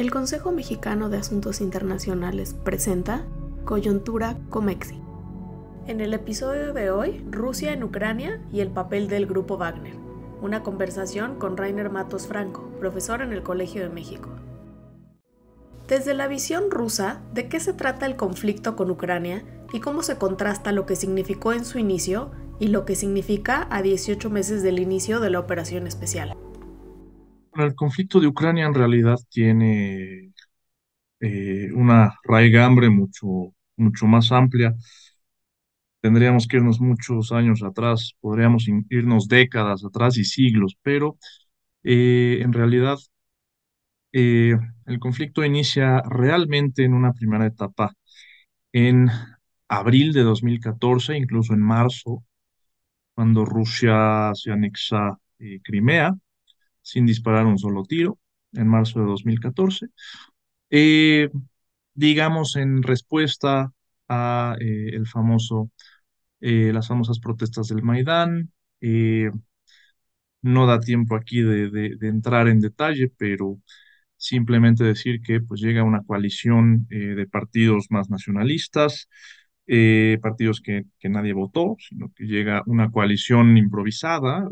El Consejo Mexicano de Asuntos Internacionales presenta Coyuntura Comexi. En el episodio de hoy, Rusia en Ucrania y el papel del Grupo Wagner. Una conversación con Rainer Matos Franco, profesor en el Colegio de México. Desde la visión rusa, ¿de qué se trata el conflicto con Ucrania y cómo se contrasta lo que significó en su inicio y lo que significa a 18 meses del inicio de la operación especial? el conflicto de Ucrania en realidad tiene eh, una raigambre mucho, mucho más amplia. Tendríamos que irnos muchos años atrás, podríamos irnos décadas atrás y siglos, pero eh, en realidad eh, el conflicto inicia realmente en una primera etapa, en abril de 2014, incluso en marzo, cuando Rusia se anexa Crimea, sin disparar un solo tiro, en marzo de 2014. Eh, digamos, en respuesta a eh, el famoso, eh, las famosas protestas del Maidán. no da tiempo aquí de, entrar en detalle, pero simplemente decir que pues, llega una coalición de partidos más nacionalistas, partidos que, que nadie votó, sino que llega una coalición improvisada,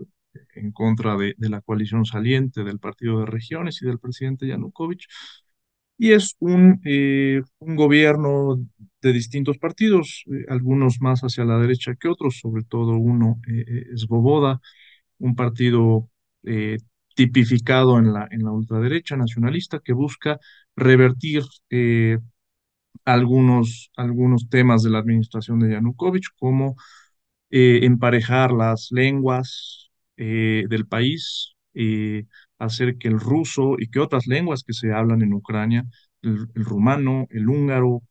en contra de, la coalición saliente del Partido de Regiones y del presidente Yanukovych. Y es un, eh, un gobierno de distintos partidos, eh, algunos más hacia la derecha que otros, sobre todo uno eh, es Boboda, un partido tipificado en la, en la ultraderecha nacionalista que busca revertir algunos, algunos temas de la administración de Yanukovych, como emparejar las lenguas, eh, del país, eh, hacer que el ruso y que otras lenguas que se hablan en Ucrania, el, rumano, el húngaro,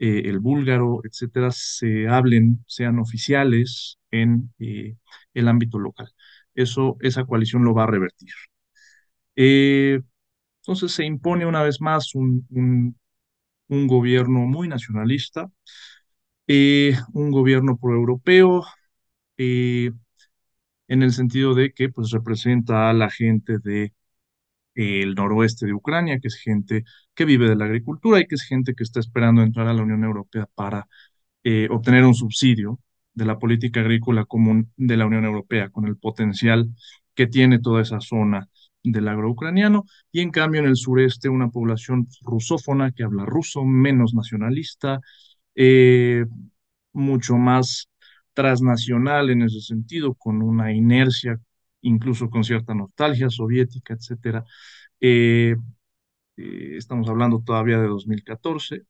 eh, el búlgaro, etcétera, se hablen, sean oficiales en el ámbito local. Eso, esa coalición lo va a revertir. entonces se impone una vez más un, un, gobierno muy nacionalista, un gobierno proeuropeo, eh, en el sentido de que pues, representa a la gente de eh, el noroeste de Ucrania, que es gente que vive de la agricultura y que es gente que está esperando entrar a la Unión Europea para eh, obtener un subsidio de la política agrícola común de la Unión Europea, con el potencial que tiene toda esa zona del agro-ucraniano, y en cambio en el sureste una población rusófona que habla ruso, menos nacionalista, eh, mucho más transnacional en ese sentido, con una inercia, incluso con cierta nostalgia soviética, etcétera. Eh, eh, estamos hablando todavía de 2014,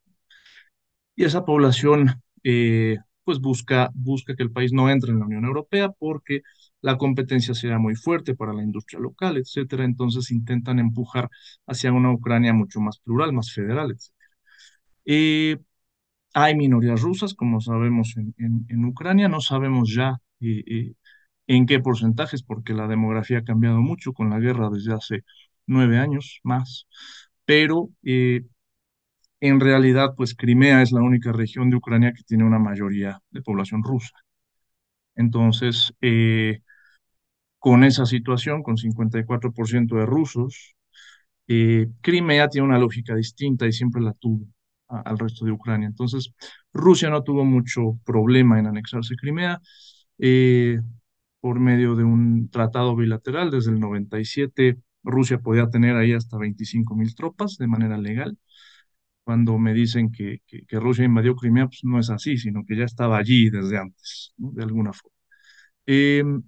y esa población eh, pues busca, busca que el país no entre en la Unión Europea porque la competencia será muy fuerte para la industria local, etcétera. Entonces intentan empujar hacia una Ucrania mucho más plural, más federal, etcétera. Hay minorías rusas, como sabemos en, Ucrania, no sabemos ya eh, eh, en qué porcentajes, porque la demografía ha cambiado mucho con la guerra desde hace nueve años más, pero eh, en realidad, pues Crimea es la única región de Ucrania que tiene una mayoría de población rusa. Entonces, con esa situación, con 54% de rusos, Crimea tiene una lógica distinta y siempre la tuvo al resto de Ucrania. Entonces, Rusia no tuvo mucho problema en anexarse Crimea eh, por medio de un tratado bilateral. Desde el 97, Rusia podía tener ahí hasta 25 mil tropas de manera legal. Cuando me dicen que, Rusia invadió Crimea, pues no es así, sino que ya estaba allí desde antes, de alguna forma. Em,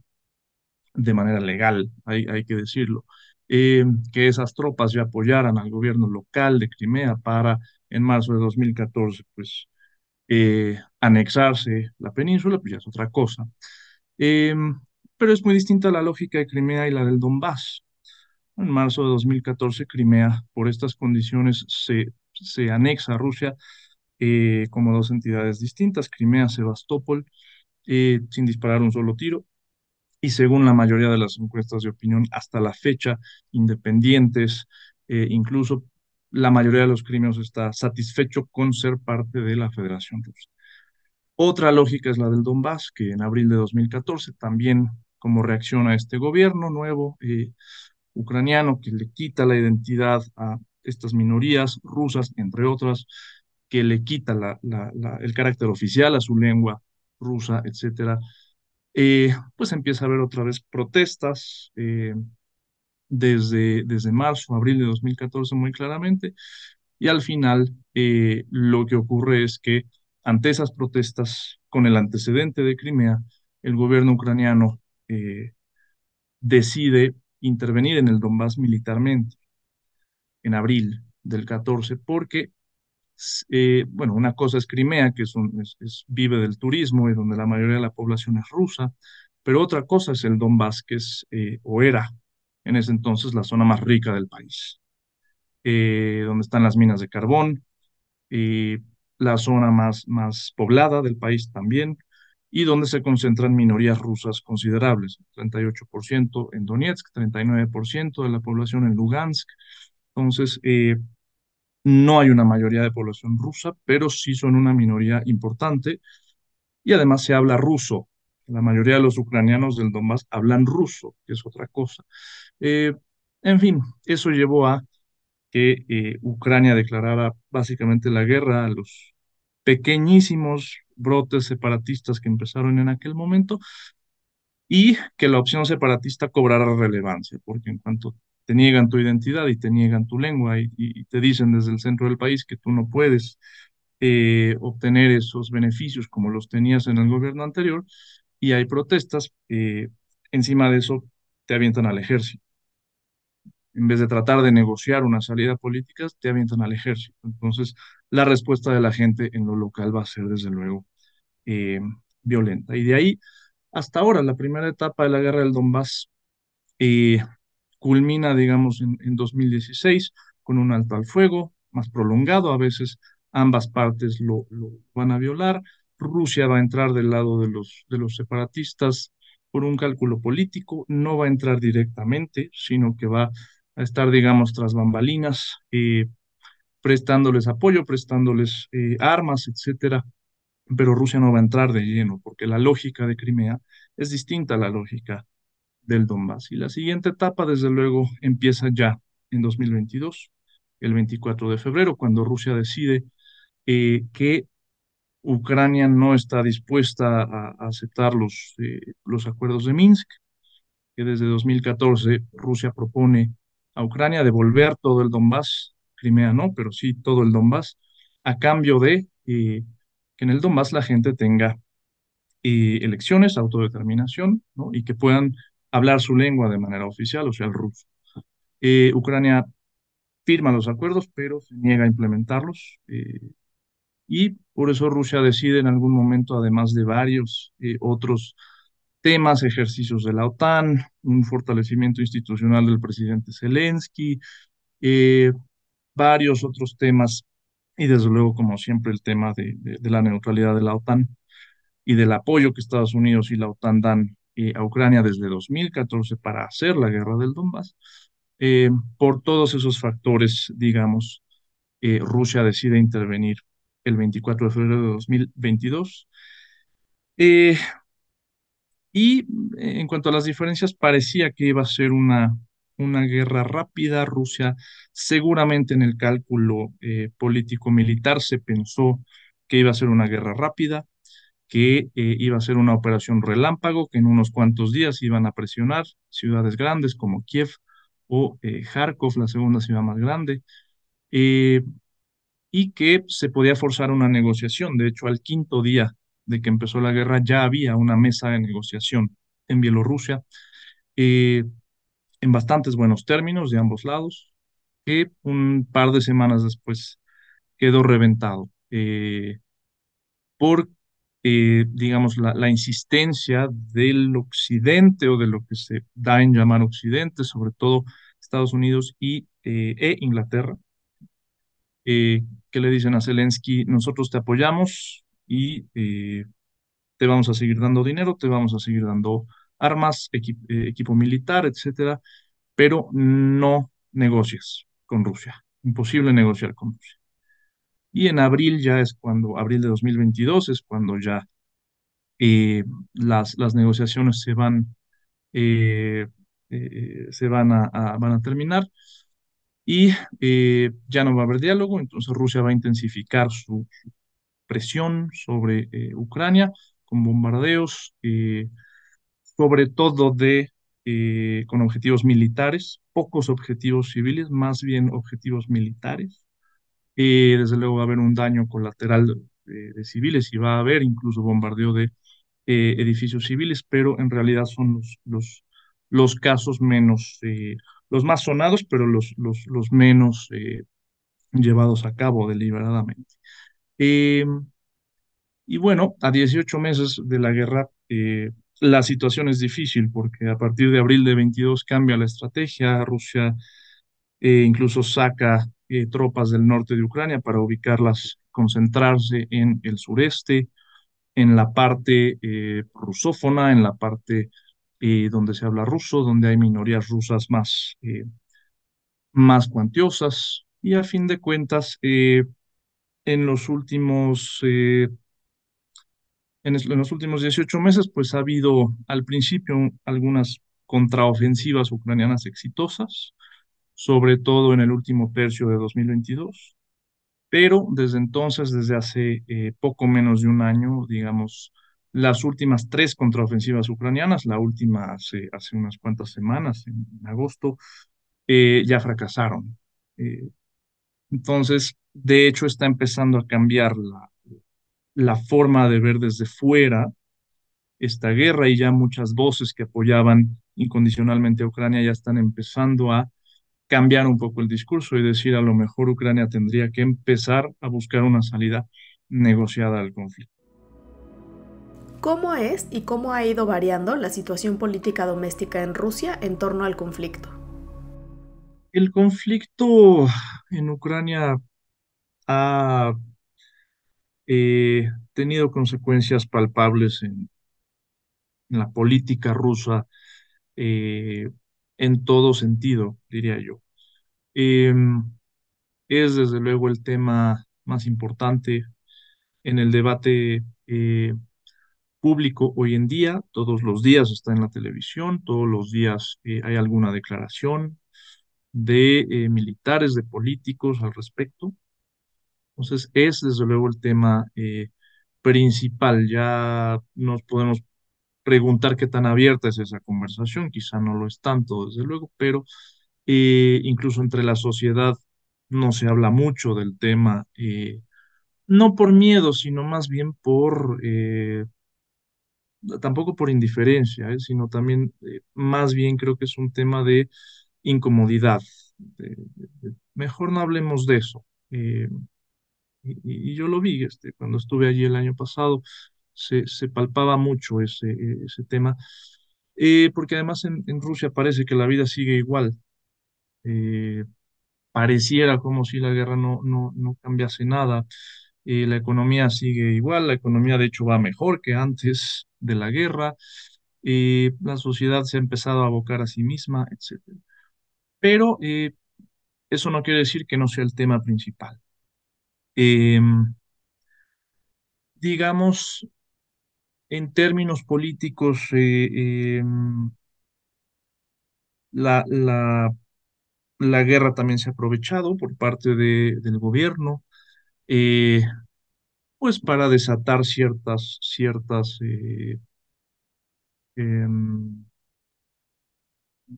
de manera legal, hay, que decirlo. Em, que esas tropas ya apoyaran al gobierno local de Crimea para en marzo de 2014, pues eh, anexarse la península, pues ya es otra cosa. Em, pero es muy distinta la lógica de Crimea y la del Donbass. En marzo de 2014, Crimea, por estas condiciones, se, anexa a Rusia eh, como dos entidades distintas, Crimea, Sebastopol, eh, sin disparar un solo tiro. Y según la mayoría de las encuestas de opinión hasta la fecha, independientes, incluso la mayoría de los crímenes está satisfecho con ser parte de la Federación Rusa. Otra lógica es la del Donbass, que en abril de 2014 también como reacción a este gobierno nuevo eh, ucraniano que le quita la identidad a estas minorías rusas, entre otras, que le quita el carácter oficial a su lengua rusa, etc., eh, pues empieza a haber otra vez protestas, eh, desde, desde marzo, abril de 2014 muy claramente, y al final eh, lo que ocurre es que ante esas protestas, con el antecedente de Crimea, el gobierno ucraniano eh, decide intervenir en el Donbass militarmente en abril del 14, porque, eh, bueno, una cosa es Crimea, que es, vive del turismo y donde la mayoría de la población es rusa, pero otra cosa es el Donbass, que es o era en ese entonces la zona más rica del país, eh, donde están las minas de carbón, y la zona más, más poblada del país también, y donde se concentran minorías rusas considerables, 38% en Donetsk, 39% de la población en Lugansk. Entonces, eh, no hay una mayoría de población rusa, pero sí son una minoría importante. Y además se habla ruso la mayoría de los ucranianos del Donbass hablan ruso, que es otra cosa. Eh, en fin, eso llevó a que eh, Ucrania declarara básicamente la guerra a los pequeñísimos brotes separatistas que empezaron en aquel momento y que la opción separatista cobrara relevancia, porque en cuanto te niegan tu identidad y te niegan tu lengua y, te dicen desde el centro del país que tú no puedes eh, obtener esos beneficios como los tenías en el gobierno anterior, y hay protestas, eh, encima de eso te avientan al ejército. En vez de tratar de negociar una salida política, te avientan al ejército. Entonces, la respuesta de la gente en lo local va a ser, desde luego, eh, violenta. Y de ahí, hasta ahora, la primera etapa de la guerra del Donbass eh, culmina, digamos, en, 2016 con un alto al fuego más prolongado. A veces ambas partes lo, lo van a violar. Rusia va a entrar del lado de los, de los separatistas por un cálculo político, no va a entrar directamente, sino que va a estar, digamos, tras bambalinas, eh, prestándoles apoyo, prestándoles eh, armas, etcétera. Pero Rusia no va a entrar de lleno, porque la lógica de Crimea es distinta a la lógica del Donbass. Y la siguiente etapa, desde luego, empieza ya en 2022, el 24 de febrero, cuando Rusia decide eh, que Ucrania no está dispuesta a, aceptar los, eh, los acuerdos de Minsk, que desde 2014 Rusia propone a Ucrania devolver todo el Donbass, Crimea no, pero sí todo el Donbass, a cambio de eh, que en el Donbass la gente tenga eh, elecciones, autodeterminación, ¿no? y que puedan hablar su lengua de manera oficial, o sea, el ruso. Ucrania firma los acuerdos, pero se niega a implementarlos y por eso Rusia decide en algún momento, además de varios eh, otros temas, ejercicios de la OTAN, un fortalecimiento institucional del presidente Zelensky, eh, varios otros temas y desde luego, como siempre, el tema de, de, la neutralidad de la OTAN y del apoyo que Estados Unidos y la OTAN dan eh, a Ucrania desde 2014 para hacer la guerra del Donbass. por todos esos factores, digamos, Rusia decide intervenir el 24 de febrero de 2022. Eh, y eh, en cuanto a las diferencias, parecía que iba a ser una, una guerra rápida. Rusia seguramente en el cálculo eh, político-militar se pensó que iba a ser una guerra rápida, que iba a ser una operación relámpago, que en unos cuantos días iban a presionar ciudades grandes como Kiev o Kharkov, la segunda ciudad más grande y que se podía forzar una negociación. De hecho, al quinto día de que empezó la guerra ya había una mesa de negociación en Bielorrusia, eh, en bastantes buenos términos de ambos lados, que un par de semanas después quedó reventado eh, por, eh, digamos, la, insistencia del Occidente o de lo que se da en llamar Occidente, sobre todo Estados Unidos y, e Inglaterra, eh, que le dicen a Zelensky, nosotros te apoyamos y eh, te vamos a seguir dando dinero, te vamos a seguir dando armas, eh, equipo militar, etcétera, pero no negocias con Rusia. Imposible negociar con Rusia. Y en abril ya es cuando, abril de 2022 es cuando ya las, las negociaciones se van, se van, van a terminar y eh, ya no va a haber diálogo, entonces Rusia va a intensificar su, presión sobre eh, Ucrania con bombardeos, eh, sobre todo de, con objetivos militares, pocos objetivos civiles, más bien objetivos militares. desde luego va a haber un daño colateral de, civiles y va a haber incluso bombardeo de edificios civiles, pero en realidad son los, los, los casos menos los más sonados, pero los, los, menos eh, llevados a cabo deliberadamente. Em, y bueno, a 18 meses de la guerra, eh, la situación es difícil porque a partir de abril de 22 cambia la estrategia, Rusia eh, incluso saca tropas del norte de Ucrania para ubicarlas, concentrarse en el sureste, en la parte rusófona, en la parte eh, donde se habla ruso, donde hay minorías rusas más, eh, más cuantiosas. Y a fin de cuentas, eh, en los últimos... En, los últimos 18 meses, pues ha habido al principio algunas contraofensivas ucranianas exitosas, sobre todo en el último tercio de 2022, pero desde entonces, desde hace poco menos de un año, digamos, las últimas tres contraofensivas ucranianas, la última hace, unas cuantas semanas, en, agosto, eh, ya fracasaron. Eh, entonces, de hecho, está empezando a cambiar la, la forma de ver desde fuera esta guerra y ya muchas voces que apoyaban incondicionalmente a Ucrania ya están empezando a cambiar un poco el discurso y decir a lo mejor Ucrania tendría que empezar a buscar una salida negociada al conflicto cómo es y cómo ha ido variando la situación política doméstica en Rusia en torno al conflicto. El conflicto en Ucrania ha eh, tenido consecuencias palpables en, la política rusa eh, en todo sentido, diría yo. Em, es desde luego el tema más importante en el debate eh, público hoy en día, todos los días está en la televisión, todos los días eh, hay alguna declaración de eh, militares, de políticos al respecto. Entonces, es desde luego el tema eh, principal. Ya nos podemos preguntar qué tan abierta es esa conversación, quizá no lo es tanto, desde luego, pero incluso entre la sociedad no se habla mucho del tema no por miedo, sino más bien por tampoco por indiferencia, ¿eh? sino también eh, más bien creo que es un tema de incomodidad. mejor no hablemos de eso. Eh, y, yo lo vi este, cuando estuve allí el año pasado, se, se palpaba mucho ese, e, ese tema, porque además en, Rusia parece que la vida sigue igual. pareciera como si la guerra no, no, no cambiase nada la economía sigue igual, la economía de hecho va mejor que antes de la guerra, y la sociedad se ha empezado a abocar a sí misma, etc. Pero eh, eso no quiere decir que no sea el tema principal. Em, digamos, en términos políticos, eh, em, la, la, guerra también se ha aprovechado por parte del gobierno eh, pues para desatar ciertas, ciertas, eh, em,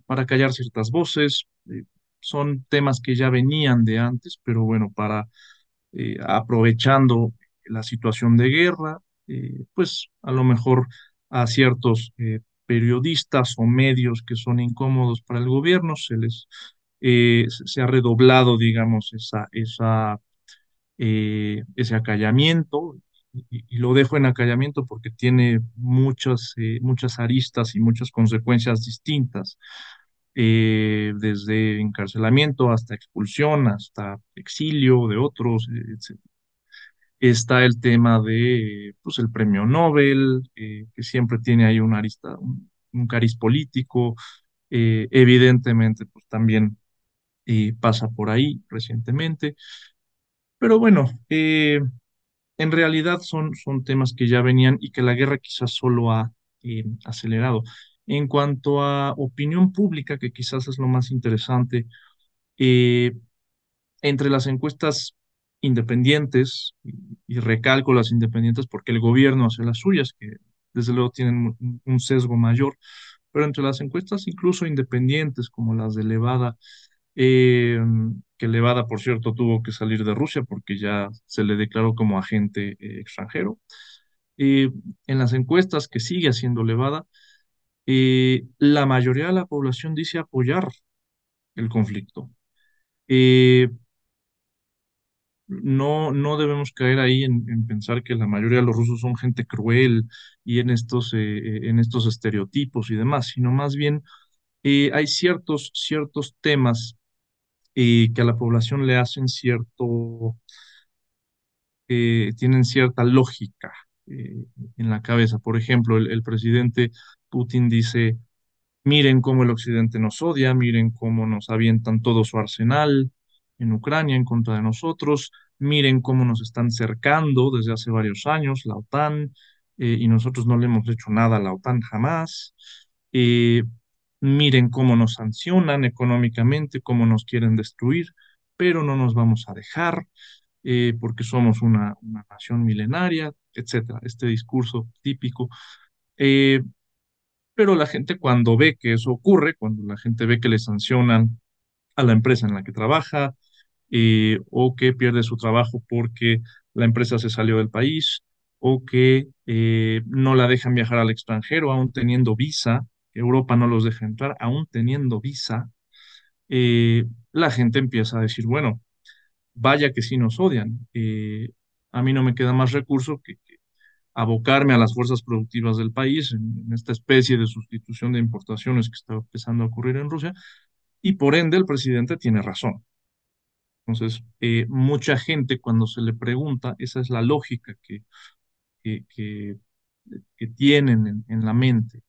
para callar ciertas voces. Eh, son temas que ya venían de antes, pero bueno, para aprovechando la situación de guerra, pues a lo mejor a ciertos periodistas o medios que son incómodos para el gobierno, se les se ha redoblado, digamos, esa, esa eh, ese acallamiento, y, lo dejo en acallamiento porque tiene muchas, eh, muchas aristas y muchas consecuencias distintas, eh, desde encarcelamiento hasta expulsión, hasta exilio de otros, Está el tema de pues, el premio Nobel, que siempre tiene ahí una arista, un, cariz político, evidentemente pues, también pasa por ahí recientemente. Pero bueno, eh, en realidad son, son temas que ya venían y que la guerra quizás solo ha eh, acelerado. En cuanto a opinión pública, que quizás es lo más interesante, eh, entre las encuestas independientes, y recalco las independientes porque el gobierno hace las suyas, que desde luego tienen un sesgo mayor, pero entre las encuestas incluso independientes como las de Levada eh, que Levada, por cierto, tuvo que salir de Rusia porque ya se le declaró como agente eh, extranjero. Eh, en las encuestas que sigue haciendo Levada, la mayoría de la población dice apoyar el conflicto. No, no, debemos caer ahí en, pensar que la mayoría de los rusos son gente cruel y en estos, en estos estereotipos y demás, sino más bien hay ciertos, ciertos temas y que a la población le hacen cierto, eh, tienen cierta lógica eh, en la cabeza. Por ejemplo, el, presidente Putin dice, miren cómo el occidente nos odia, miren cómo nos avientan todo su arsenal en Ucrania en contra de nosotros, miren cómo nos están cercando desde hace varios años la OTAN eh, y nosotros no le hemos hecho nada a la OTAN jamás miren cómo nos sancionan económicamente, cómo nos quieren destruir, pero no nos vamos a dejar eh, porque somos una, nación milenaria, etcétera, este discurso típico. Eh, pero la gente cuando ve que eso ocurre, cuando la gente ve que le sancionan a la empresa en la que trabaja eh, o que pierde su trabajo porque la empresa se salió del país o que no la dejan viajar al extranjero aún teniendo visa, Europa no los deja entrar, aún teniendo visa, eh, la gente empieza a decir, bueno, vaya que sí nos odian, eh, a mí no me queda más recurso que, abocarme a las fuerzas productivas del país en, esta especie de sustitución de importaciones que está empezando a ocurrir en Rusia, y por ende el presidente tiene razón. Entonces, eh, mucha gente cuando se le pregunta, esa es la lógica que, tienen en, la mente.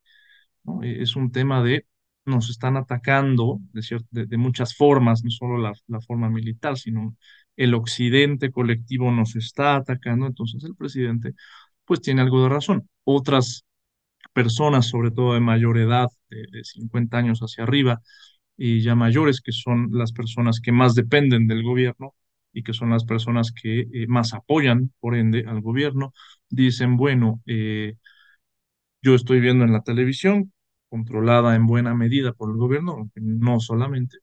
E-, es un tema de nos están atacando de, de, muchas formas, no solo la, forma militar, sino el occidente colectivo nos está atacando, entonces el presidente pues tiene algo de razón. Otras personas, sobre todo de mayor edad, de, 50 años hacia arriba, y ya mayores, que son las personas que más dependen del gobierno y que son las personas que eh, más apoyan, por ende, al gobierno, dicen, bueno, eh, yo estoy viendo en la televisión controlada en buena medida por el gobierno, no solamente.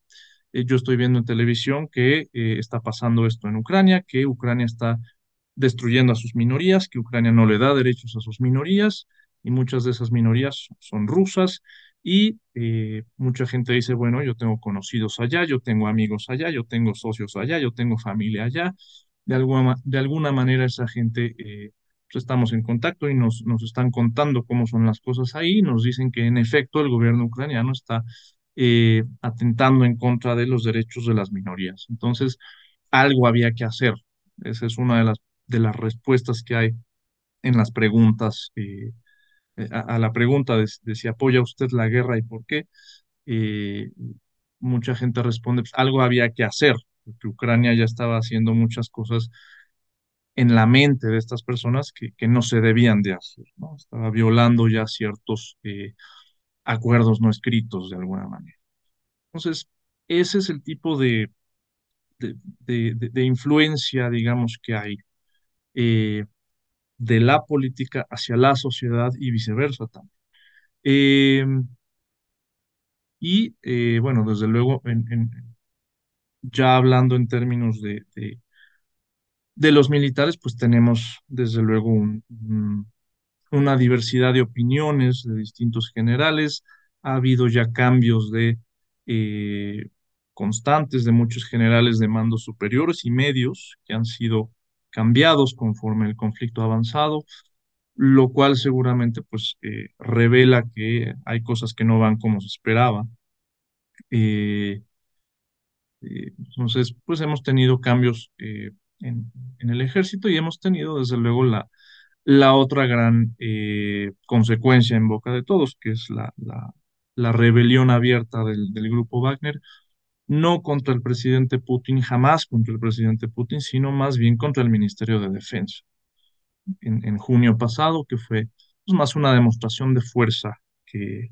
Eh, yo estoy viendo en televisión que eh, está pasando esto en Ucrania, que Ucrania está destruyendo a sus minorías, que Ucrania no le da derechos a sus minorías y muchas de esas minorías son rusas y eh, mucha gente dice, bueno, yo tengo conocidos allá, yo tengo amigos allá, yo tengo socios allá, yo tengo familia allá. De alguna, de alguna manera esa gente estamos en contacto y nos, nos están contando cómo son las cosas ahí, nos dicen que en efecto el gobierno ucraniano está eh, atentando en contra de los derechos de las minorías. Entonces, algo había que hacer. Esa es una de las, de las respuestas que hay en las preguntas, eh, eh, a, la pregunta de, si apoya usted la guerra y por qué. mucha gente responde, pues, algo había que hacer, porque Ucrania ya estaba haciendo muchas cosas en la mente de estas personas que, que no se debían de hacer, ¿no? Estaba violando ya ciertos eh, acuerdos no escritos de alguna manera. Entonces, ese es el tipo de, de, influencia, digamos, que hay eh, de la política hacia la sociedad y viceversa también. Em, y, eh, bueno, desde luego, ya hablando en términos de de los militares, pues tenemos desde luego una diversidad de opiniones de distintos generales. Ha habido ya cambios de eh, constantes de muchos generales de mandos superiores y medios que han sido cambiados conforme el conflicto ha avanzado, lo cual seguramente pues eh, revela que hay cosas que no van como se esperaba. Eh, entonces, pues hemos tenido cambios en, el ejército y hemos tenido desde luego la, la otra gran eh, consecuencia en boca de todos, que es la, la, rebelión abierta del, del, grupo Wagner, no contra el presidente Putin, jamás contra el presidente Putin, sino más bien contra el Ministerio de Defensa. En, junio pasado, que fue pues, más una demostración de fuerza que,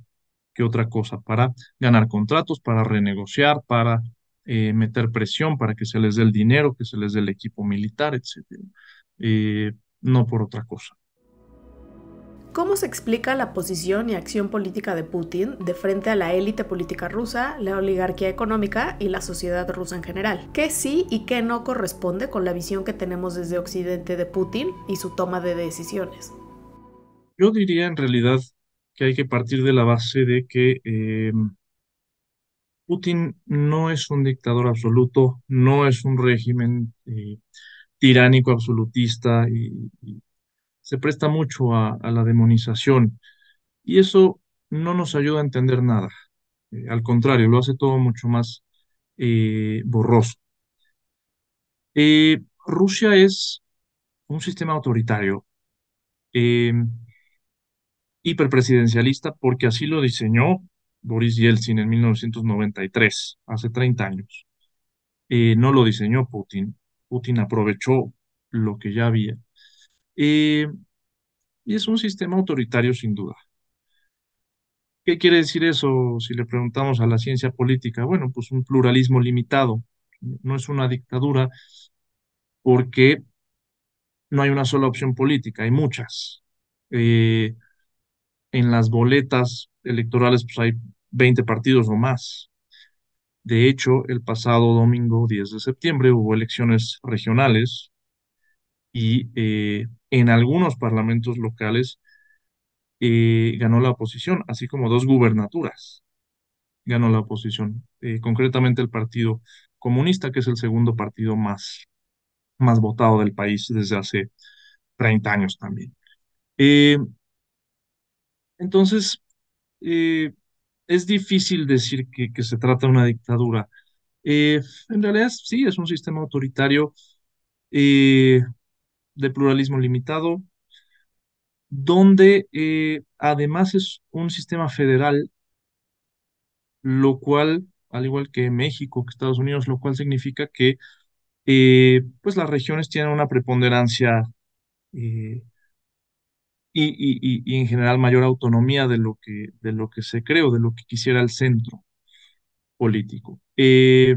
que otra cosa, para ganar contratos, para renegociar, para eh, meter presión para que se les dé el dinero, que se les dé el equipo militar, etc. Eh, no por otra cosa. ¿Cómo se explica la posición y acción política de Putin de frente a la élite política rusa, la oligarquía económica y la sociedad rusa en general? ¿Qué sí y qué no corresponde con la visión que tenemos desde Occidente de Putin y su toma de decisiones? Yo diría en realidad que hay que partir de la base de que eh, Putin no es un dictador absoluto, no es un régimen eh, tiránico absolutista y, se presta mucho a, la demonización. Y eso no nos ayuda a entender nada. Eh, al contrario, lo hace todo mucho más eh, borroso. Rusia es un sistema autoritario, hiperpresidencialista, porque así lo diseñó Boris Yeltsin en 1993, hace 30 años. Eh, no lo diseñó Putin. Putin aprovechó lo que ya había. Eh, y es un sistema autoritario sin duda. ¿Qué quiere decir eso si le preguntamos a la ciencia política? Bueno, pues un pluralismo limitado. No es una dictadura porque no hay una sola opción política, hay muchas. Eh, en las boletas electorales pues hay 20 partidos o más. De hecho, el pasado domingo 10 de septiembre hubo elecciones regionales y eh, en algunos parlamentos locales eh, ganó la oposición, así como dos gubernaturas ganó la oposición, eh, concretamente el Partido Comunista, que es el segundo partido más, más votado del país desde hace 30 años también. entonces, eh, es difícil decir que, se trata de una dictadura. Eh, en realidad sí, es un sistema autoritario eh, de pluralismo limitado, donde además es un sistema federal, lo cual, al igual que México, que Estados Unidos, lo cual significa que pues las regiones tienen una preponderancia y, en general mayor autonomía de lo que, de lo que se creó, de lo que quisiera el centro político. Eh,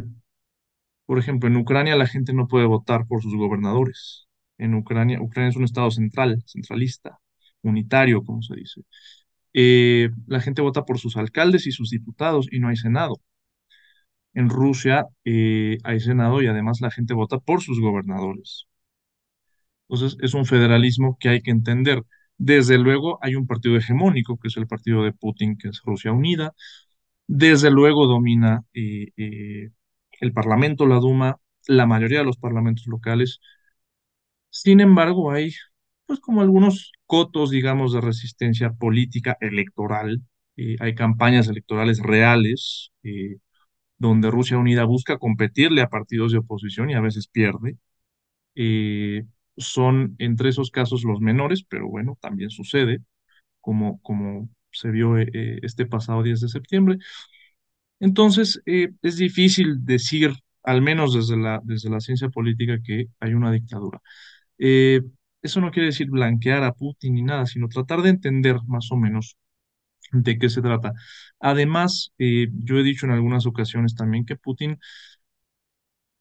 por ejemplo, en Ucrania la gente no puede votar por sus gobernadores. En Ucrania, Ucrania es un estado central, centralista, unitario, como se dice. Eh, la gente vota por sus alcaldes y sus diputados y no hay Senado. En Rusia eh, hay Senado y además la gente vota por sus gobernadores. Entonces es un federalismo que hay que entender. Desde luego hay un partido hegemónico, que es el partido de Putin, que es Rusia Unida. Desde luego domina eh, eh, el Parlamento, la Duma, la mayoría de los parlamentos locales. Sin embargo, hay pues como algunos cotos, digamos, de resistencia política electoral. Eh, hay campañas electorales reales donde Rusia Unida busca competirle a partidos de oposición y a veces pierde son entre esos casos los menores, pero bueno, también sucede, como, como se vio eh, eh, este pasado 10 de septiembre. Entonces, eh, es difícil decir, al menos desde la, desde la ciencia política, que hay una dictadura. eso no quiere decir blanquear a Putin ni nada, sino tratar de entender más o menos de qué se trata. Además, yo he dicho en algunas ocasiones también que Putin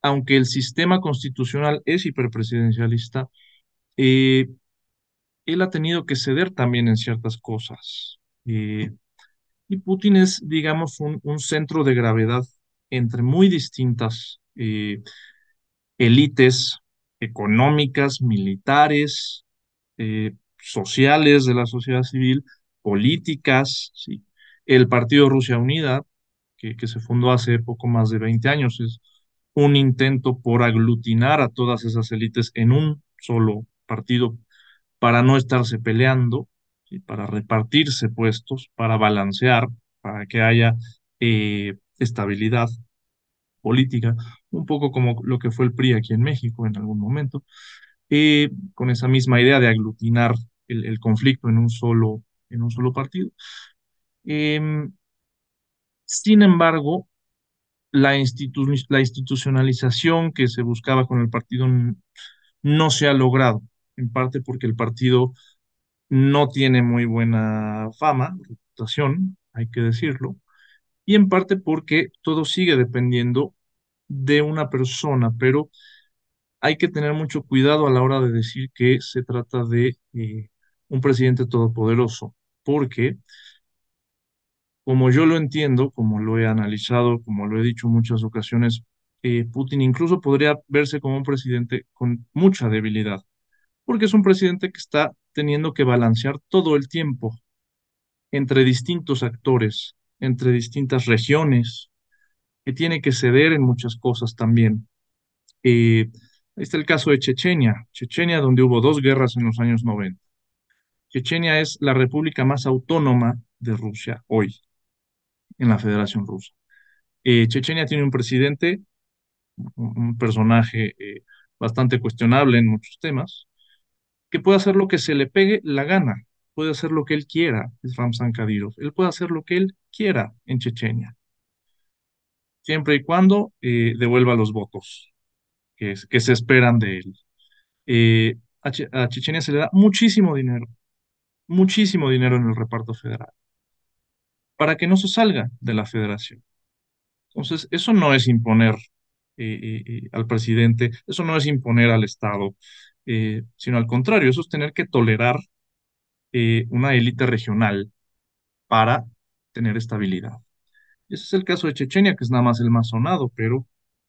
aunque el sistema constitucional es hiperpresidencialista, eh, él ha tenido que ceder también en ciertas cosas. Eh, y Putin es, digamos, un, centro de gravedad entre muy distintas eh, élites económicas, militares, sociales de la sociedad civil, políticas, ¿sí? el Partido Rusia Unida, que, que, se fundó hace poco más de 20 años, es, un intento por aglutinar a todas esas élites en un solo partido para no estarse peleando, y para repartirse puestos, para balancear, para que haya eh, estabilidad política, un poco como lo que fue el PRI aquí en México en algún momento, eh, con esa misma idea de aglutinar el, conflicto en un solo, en un solo partido. Em, sin embargo, la, institucionalización que se buscaba con el partido no se ha logrado, en parte porque el partido no tiene muy buena fama, reputación, hay que decirlo, y en parte porque todo sigue dependiendo de una persona, pero hay que tener mucho cuidado a la hora de decir que se trata de eh, un presidente todopoderoso, porque como yo lo entiendo, como lo he analizado, como lo he dicho en muchas ocasiones, eh, Putin incluso podría verse como un presidente con mucha debilidad, porque es un presidente que está teniendo que balancear todo el tiempo entre distintos actores, entre distintas regiones, que tiene que ceder en muchas cosas también. Eh, está el caso de Chechenia, Chechenia donde hubo dos guerras en los años 90. Chechenia es la república más autónoma de Rusia hoy en la Federación Rusa. Eh, Chechenia tiene un presidente, un personaje eh, bastante cuestionable en muchos temas, que puede hacer lo que se le pegue la gana, puede hacer lo que él quiera, es Ramzan Kadyrov, él puede hacer lo que él quiera en Chechenia, siempre y cuando eh, devuelva los votos que, se esperan de él. a Chechenia se le da muchísimo dinero, muchísimo dinero en el reparto federal para que no se salga de la federación. Entonces, eso no es imponer eh, eh, eh, al presidente, eso no es imponer al Estado, sino al contrario, eso es tener que tolerar una élite regional para tener estabilidad. Ese es el caso de Chechenia, que es nada más el más sonado, pero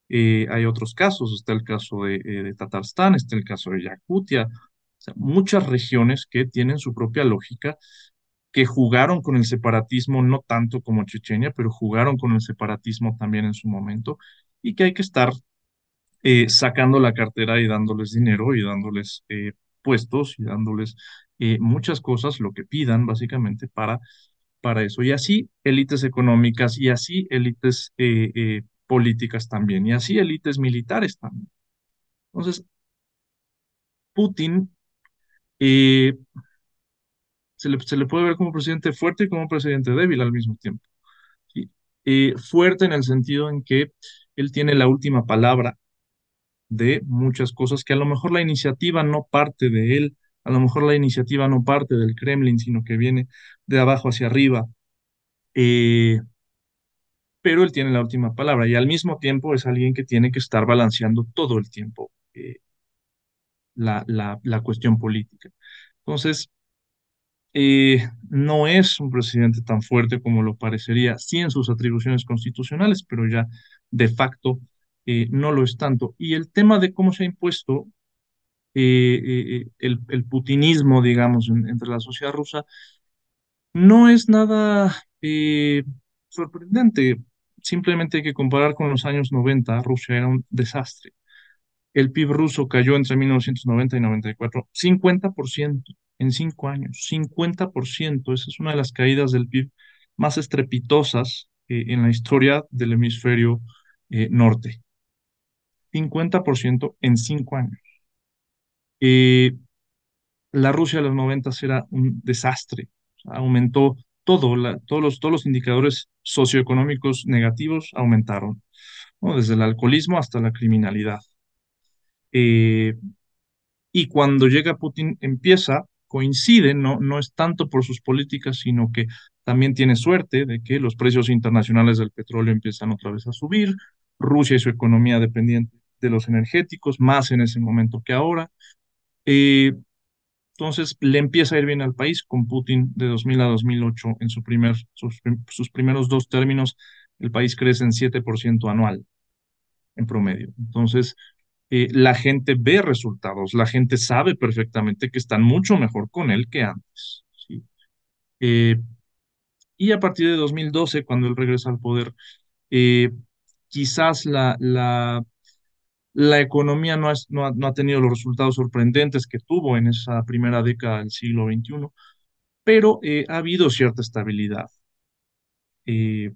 hay otros casos, está el caso de, de Tatarstán, está el caso de Yakutia, o sea, muchas regiones que tienen su propia lógica que jugaron con el separatismo, no tanto como Chechenia, pero jugaron con el separatismo también en su momento, y que hay que estar eh, sacando la cartera y dándoles dinero y dándoles eh, puestos y dándoles eh, muchas cosas, lo que pidan básicamente para, para eso. Y así élites económicas y así élites políticas también, y así élites militares también. Entonces, Putin eh, se le, puede ver como presidente fuerte y como presidente débil al mismo tiempo. fuerte en el sentido en que él tiene la última palabra de muchas cosas que a lo mejor la iniciativa no parte de él, a lo mejor la iniciativa no parte del Kremlin, sino que viene de abajo hacia arriba. Eh, pero él tiene la última palabra y al mismo tiempo es alguien que tiene que estar balanceando todo el tiempo eh, la, la, la, cuestión política. Entonces, eh, no es un presidente tan fuerte como lo parecería, sí en sus atribuciones constitucionales, pero ya de facto eh, no lo es tanto. Y el tema de cómo se ha impuesto eh, el, putinismo, digamos, entre la sociedad rusa, no es nada sorprendente. Simplemente hay que comparar con los años 90, Rusia era un desastre. El PIB ruso cayó entre 1990 y 94, 50% en cinco años, 50%. Esa es una de las caídas del PIB más estrepitosas eh, en la historia del hemisferio eh, norte. 50% en cinco años. Eh, la Rusia de los 90 era un desastre. Aumentó todo, todos, los, todos los indicadores socioeconómicos negativos aumentaron, desde el alcoholismo hasta la criminalidad. y cuando llega Putin empieza coinciden, no, no es tanto por sus políticas, sino que también tiene suerte de que los precios internacionales del petróleo empiezan otra vez a subir, Rusia y su economía dependiente de los energéticos, más en ese momento que ahora. Eh, entonces le empieza a ir bien al país con Putin de 2000 a 2008 en su primer, sus, sus primeros dos términos, el país crece en 7% anual en promedio. Entonces, eh, la gente ve resultados, la gente sabe perfectamente que están mucho mejor con él que antes. ¿sí? Eh, y a partir de 2012, cuando él regresa al poder, eh, quizás la, la, la economía no, no, ha, no, ha, tenido los resultados sorprendentes que tuvo en esa primera década del siglo XXI, pero ha habido cierta estabilidad. Eh,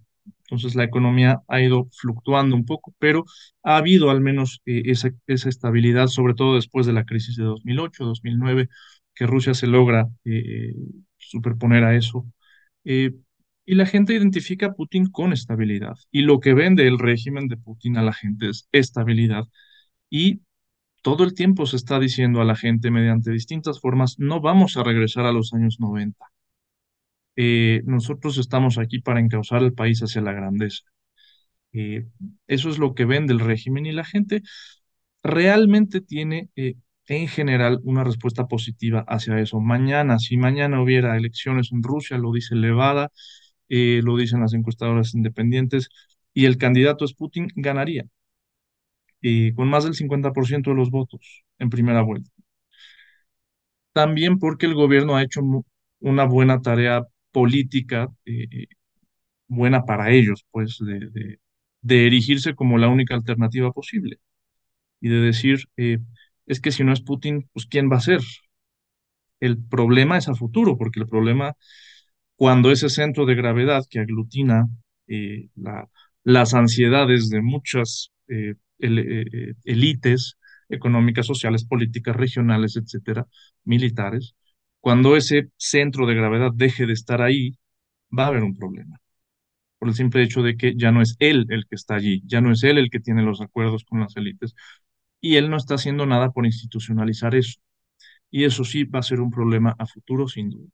entonces la economía ha ido fluctuando un poco, pero ha habido al menos eh, esa, estabilidad, sobre todo después de la crisis de 2008, 2009, que Rusia se logra eh, superponer a eso. Eh, y la gente identifica a Putin con estabilidad. Y lo que vende el régimen de Putin a la gente es estabilidad. Y todo el tiempo se está diciendo a la gente mediante distintas formas, no vamos a regresar a los años 90 eh, nosotros estamos aquí para encauzar el país hacia la grandeza. Eh, eso es lo que vende el régimen y la gente realmente tiene eh, en general una respuesta positiva hacia eso. Mañana, si mañana hubiera elecciones en Rusia, lo dice Levada, lo dicen las encuestadoras independientes, y el candidato es Putin, ganaría con más del 50% de los votos en primera vuelta. También porque el gobierno ha hecho una buena tarea política eh, eh, buena para ellos, pues de, erigirse como la única alternativa posible y de decir, eh, es que si no es Putin, pues ¿quién va a ser? El problema es a futuro, porque el problema, cuando ese centro de gravedad que aglutina la, las ansiedades de muchas élites económicas, sociales, políticas, regionales, etcétera, militares, cuando ese centro de gravedad deje de estar ahí, va a haber un problema. Por el simple hecho de que ya no es él el que está allí, ya no es él el que tiene los acuerdos con las élites, y él no está haciendo nada por institucionalizar eso. Y eso sí va a ser un problema a futuro, sin duda.